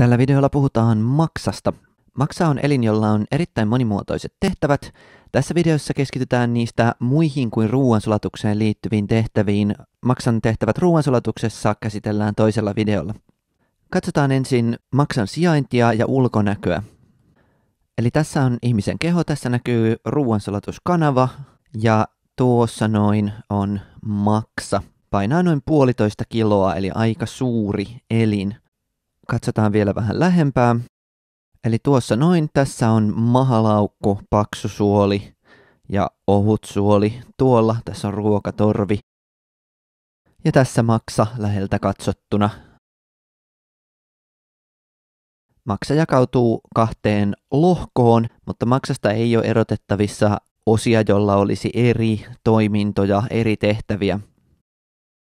Tällä videolla puhutaan maksasta. Maksa on elin, jolla on erittäin monimuotoiset tehtävät. Tässä videossa keskitytään niistä muihin kuin ruoansulatukseen liittyviin tehtäviin. Maksan tehtävät ruoansulatuksessa käsitellään toisella videolla. Katsotaan ensin maksan sijaintia ja ulkonäköä. Eli tässä on ihmisen keho, tässä näkyy ruoansulatuskanava ja tuossa noin on maksa. Painaa noin puolitoista kiloa, eli aika suuri elin katsotaan vielä vähän lähempää. Eli tuossa noin, tässä on mahalaukku, paksu suoli ja ohut suoli. Tuolla tässä on ruokatorvi. Ja tässä maksa läheltä katsottuna. Maksa jakautuu kahteen lohkoon, mutta maksasta ei ole erotettavissa osia, jolla olisi eri toimintoja, eri tehtäviä.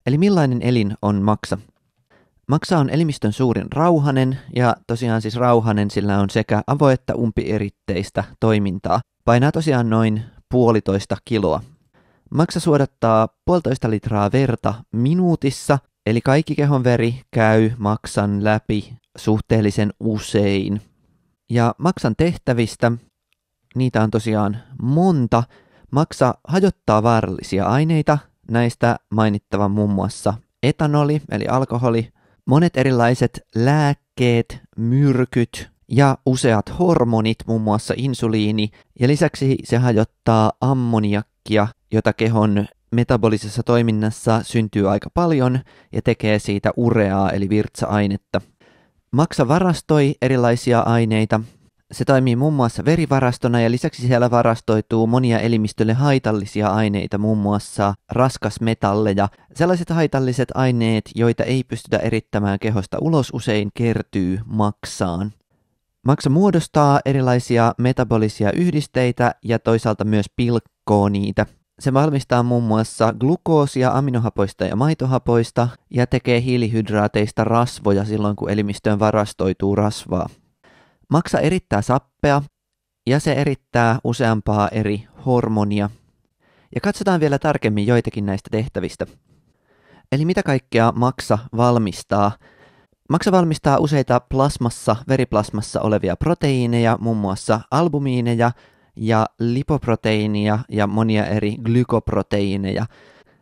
Eli millainen elin on maksa? Maksa on elimistön suurin rauhanen, ja tosiaan siis rauhanen sillä on sekä avo- että umpieritteistä toimintaa. Painaa tosiaan noin puolitoista kiloa. Maksa suodattaa puolitoista litraa verta minuutissa, eli kaikki kehon veri käy maksan läpi suhteellisen usein. Ja maksan tehtävistä, niitä on tosiaan monta. Maksa hajottaa vaarallisia aineita, näistä mainittava muun muassa etanoli eli alkoholi, Monet erilaiset lääkkeet, myrkyt ja useat hormonit, muun muassa insuliini, ja lisäksi se hajottaa ammoniakkia, jota kehon metabolisessa toiminnassa syntyy aika paljon ja tekee siitä ureaa eli virtsa-ainetta. Maksa varastoi erilaisia aineita, se toimii muun muassa verivarastona ja lisäksi siellä varastoituu monia elimistölle haitallisia aineita, muun muassa raskasmetalleja. Sellaiset haitalliset aineet, joita ei pystytä erittämään kehosta ulos, usein kertyy maksaan. Maksa muodostaa erilaisia metabolisia yhdisteitä ja toisaalta myös pilkkoo niitä. Se valmistaa muun muassa glukoosia aminohapoista ja maitohapoista ja tekee hiilihydraateista rasvoja silloin, kun elimistöön varastoituu rasvaa. Maksa erittää sappea ja se erittää useampaa eri hormonia. Ja katsotaan vielä tarkemmin joitakin näistä tehtävistä. Eli mitä kaikkea maksa valmistaa? Maksa valmistaa useita plasmassa, veriplasmassa olevia proteiineja, muun muassa albumiineja ja lipoproteiinia ja monia eri glykoproteiineja.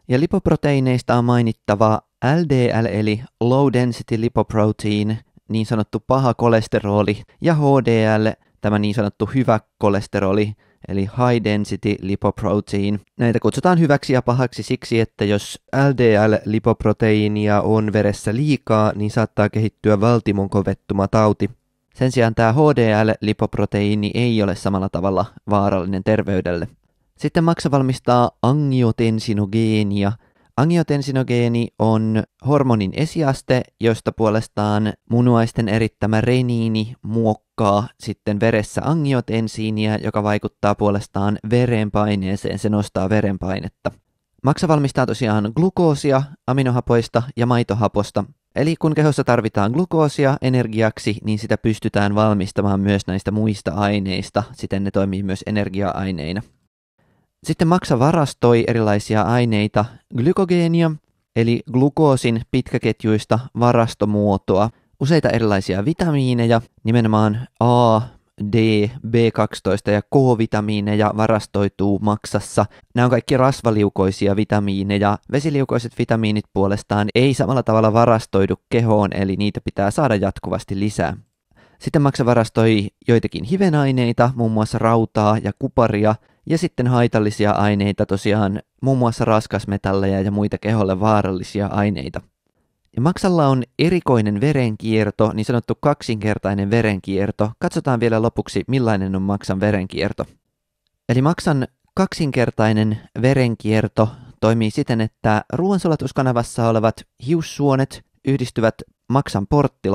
Ja lipoproteiineista on mainittava LDL eli Low Density Lipoprotein niin sanottu paha kolesteroli ja HDL, tämä niin sanottu hyvä kolesteroli, eli High Density Lipoprotein. Näitä kutsutaan hyväksi ja pahaksi siksi, että jos LDL-lipoproteiinia on veressä liikaa, niin saattaa kehittyä valtimon kovettuma tauti. Sen sijaan tämä HDL-lipoproteiini ei ole samalla tavalla vaarallinen terveydelle. Sitten maksa valmistaa angiotensinogenia – Angiotensinogeeni on hormonin esiaste, josta puolestaan munuaisten erittämä reniini muokkaa sitten veressä angiotensiiniä, joka vaikuttaa puolestaan verenpaineeseen, se nostaa verenpainetta. Maksa valmistaa tosiaan glukoosia aminohapoista ja maitohaposta. Eli kun kehossa tarvitaan glukoosia energiaksi, niin sitä pystytään valmistamaan myös näistä muista aineista, siten ne toimii myös energia-aineina. Sitten maksa varastoi erilaisia aineita glykogeenia, eli glukoosin pitkäketjuista varastomuotoa, useita erilaisia vitamiineja, nimenomaan A, D, B12 ja K-vitamiineja varastoituu maksassa. Nämä on kaikki rasvaliukoisia vitamiineja. Vesiliukoiset vitamiinit puolestaan ei samalla tavalla varastoidu kehoon, eli niitä pitää saada jatkuvasti lisää. Sitten maksa varastoi joitakin hivenaineita, muun muassa rautaa ja kuparia, ja sitten haitallisia aineita tosiaan, muun muassa raskasmetalleja ja muita keholle vaarallisia aineita. Ja maksalla on erikoinen verenkierto, niin sanottu kaksinkertainen verenkierto. Katsotaan vielä lopuksi, millainen on maksan verenkierto. Eli maksan kaksinkertainen verenkierto toimii siten, että ruoansulatuskanavassa olevat hiussuonet yhdistyvät Maksan portti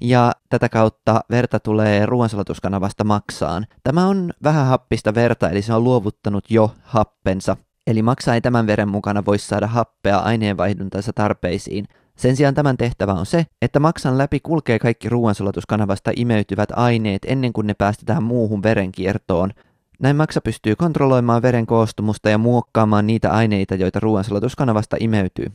ja tätä kautta verta tulee ruoansalatuskanavasta maksaan. Tämä on vähän happista verta, eli se on luovuttanut jo happensa. Eli maksa ei tämän veren mukana voi saada happea aineenvaihduntansa tarpeisiin. Sen sijaan tämän tehtävä on se, että maksan läpi kulkee kaikki ruoansulatuskanavasta imeytyvät aineet ennen kuin ne päästetään muuhun verenkiertoon. Näin maksa pystyy kontrolloimaan veren koostumusta ja muokkaamaan niitä aineita, joita ruoansulatuskanavasta imeytyy.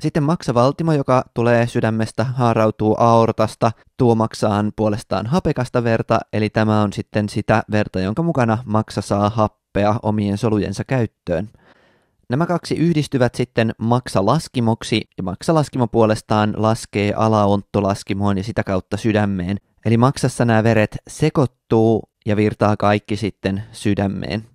Sitten maksavaltimo, joka tulee sydämestä, haarautuu aortasta, tuo maksaan puolestaan hapekasta verta, eli tämä on sitten sitä verta, jonka mukana maksa saa happea omien solujensa käyttöön. Nämä kaksi yhdistyvät sitten maksalaskimoksi, ja maksalaskimo puolestaan laskee alaonttolaskimoon ja sitä kautta sydämeen. Eli maksassa nämä veret sekoittuu ja virtaa kaikki sitten sydämeen.